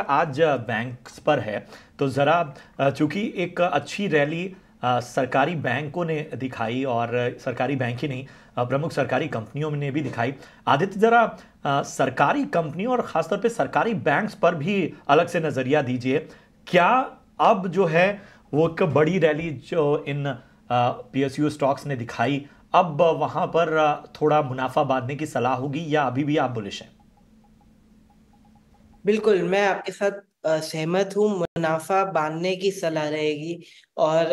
आज बैंक्स पर है तो ज़रा चूंकि एक अच्छी रैली सरकारी बैंकों ने दिखाई और सरकारी बैंक ही नहीं प्रमुख सरकारी कंपनियों ने भी दिखाई आदित्य ज़रा सरकारी कंपनियों और ख़ासतौर पे सरकारी बैंक्स पर भी अलग से नज़रिया दीजिए क्या अब जो है वो एक बड़ी रैली जो इन पी स्टॉक्स ने दिखाई अब वहाँ पर थोड़ा मुनाफा बांधने की सलाह होगी या अभी भी आप बुलिश हैं बिल्कुल मैं आपके साथ सहमत हूँ मुनाफा बांधने की सलाह रहेगी और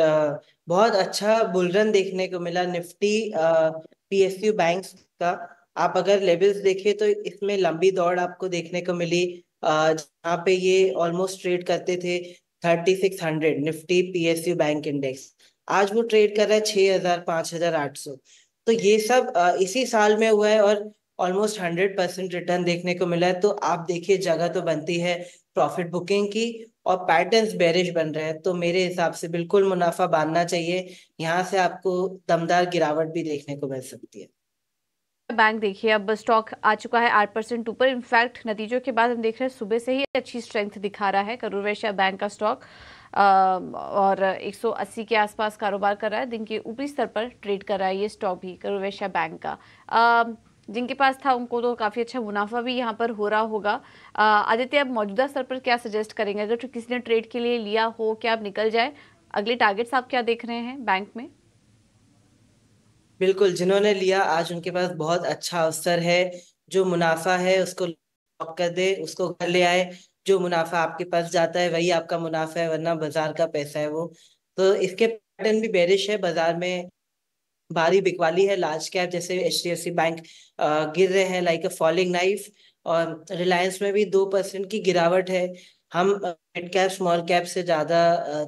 बहुत अच्छा बुलरन देखने को मिला निफ्टी पीएसयू बैंक्स का आप अगर लेवल्स देखे तो इसमें लंबी दौड़ आपको देखने को मिली जहाँ पे ये ऑलमोस्ट ट्रेड करते थे thirty six hundred nifty PSU bank index आज वो ट्रेड कर रहा है छह हजार पांच हजार आठ सौ तो ये सब इसी साल में हुआ है और ऑलमोस्ट हंड्रेड परसेंट रिटर्न देखने को मिला है तो आप देखिए जगह तो बनती है प्रॉफिट बुकिंग की और पैटर्न्स बेरिश बन रहे हैं तो मेरे हिसाब से बिल्कुल मुनाफा बांधना चाहिए यहाँ से आपको दमदार गिरावट भी देखने को मिल सकती है बैंक देखिए अब स्टॉक आ चुका है आठ परसेंट ऊपर इनफैक्ट नतीजों के बाद हम देख रहे हैं सुबह से ही अच्छी स्ट्रेंथ दिखा रहा है करूर वैश्या बैंक का स्टॉक और 180 के आसपास कारोबार कर रहा है दिन के ऊपरी स्तर पर ट्रेड कर रहा है ये स्टॉक भी करूर वैश्या बैंक का आ, जिनके पास था उनको तो काफ़ी अच्छा मुनाफा भी यहाँ पर हो रहा होगा आदित्य आप मौजूदा स्तर पर क्या सजेस्ट करेंगे अगर तो किसी ने ट्रेड के लिए लिया हो क्या आप निकल जाए अगले टारगेट्स आप क्या देख रहे हैं बैंक में बिल्कुल जिन्होंने लिया आज उनके पास बहुत अच्छा अवसर है जो मुनाफा है उसको लॉक कर दे उसको घर ले आए जो मुनाफा आपके पास जाता है वही आपका मुनाफा है वरना बाजार का पैसा है वो तो इसके पैटर्न भी बेरिश है बाजार में भारी बिकवाली है लार्ज कैप जैसे एच बैंक गिर रहे हैं लाइक अ फॉलिंग नाइफ और रिलायंस में भी दो परसेंट की गिरावट है हम मिड कैप स्मॉल कैप से ज़्यादा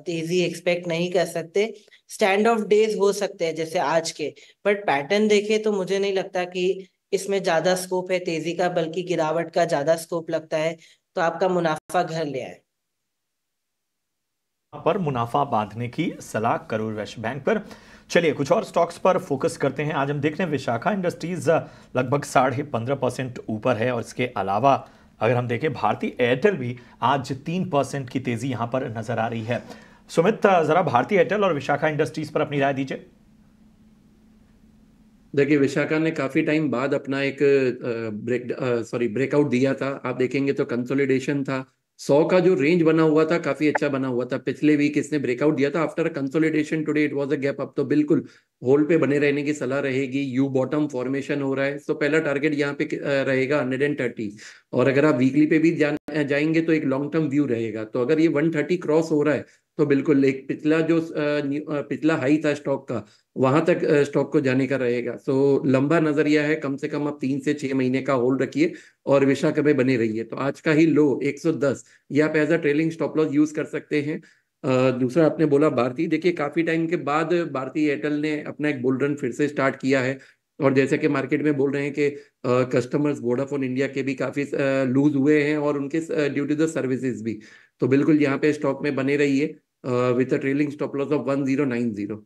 तेजी एक्सपेक्ट नहीं कर सकते स्टैंड ऑफ डेज हो सकते हैं जैसे आज के बट पैटर्न देखे तो मुझे नहीं लगता कि इसमें ज़्यादा स्कोप है तेजी का बल्कि गिरावट का ज़्यादा स्कोप लगता है तो आपका मुनाफा घर ले आए पर मुनाफा बांधने की सलाह करूर वैश्य बैंक पर चलिए कुछ और स्टॉक्स पर फोकस करते हैं आज हम देख रहे हैं विशाखा इंडस्ट्रीज लगभग साढ़े पंद्रह परसेंट ऊपर है और इसके अलावा अगर हम देखें भारतीय एयरटेल भी आज तीन परसेंट की तेजी यहां पर नजर आ रही है सुमित जरा भारतीय एयरटेल और विशाखा इंडस्ट्रीज पर अपनी राय दीजिए देखिए विशाखा ने काफी टाइम बाद अपना एक ब्रेक सॉरी ब्रेकआउट दिया था आप देखेंगे तो कंसोलिडेशन था सौ का जो रेंज बना हुआ था काफी अच्छा बना हुआ था पिछले वीक इसने ब्रेकआउट दिया था after consolidation today it was a gap up तो बिल्कुल होल पे बने रहने की सलाह रहेगी यू बॉटम फॉर्मेशन हो रहा है तो पहला टारगेट यहाँ पे रहेगा हंड्रेड एंड थर्टी और अगर आप वीकली पे भी जा, जाएंगे तो एक लॉन्ग टर्म व्यू रहेगा तो अगर ये वन थर्टी क्रॉस हो रहा है तो बिल्कुल एक पिछला जो पिछला हाई था स्टॉक का वहां तक स्टॉक को जाने का रहेगा सो लंबा नजरिया है कम से कम आप तीन से छह महीने का होल्ड रखिए और विशा कभे बने रहिए तो आज का ही लो 110 ये आप as a trailing stop loss use कर सकते हैं दूसरा आपने बोला भारती देखिए काफी टाइम के बाद भारतीय एयरटेल ने अपना एक बुल रन फिर से स्टार्ट किया है और जैसे कि मार्केट में बोल रहे हैं कि कस्टमर्स वोडाफोन इंडिया के भी काफी लूज हुए हैं और उनके ड्यू टू द सर्विसेज भी तो बिल्कुल यहाँ पे स्टॉक में बने रहिए Uh, with a trailing stop loss of 1090.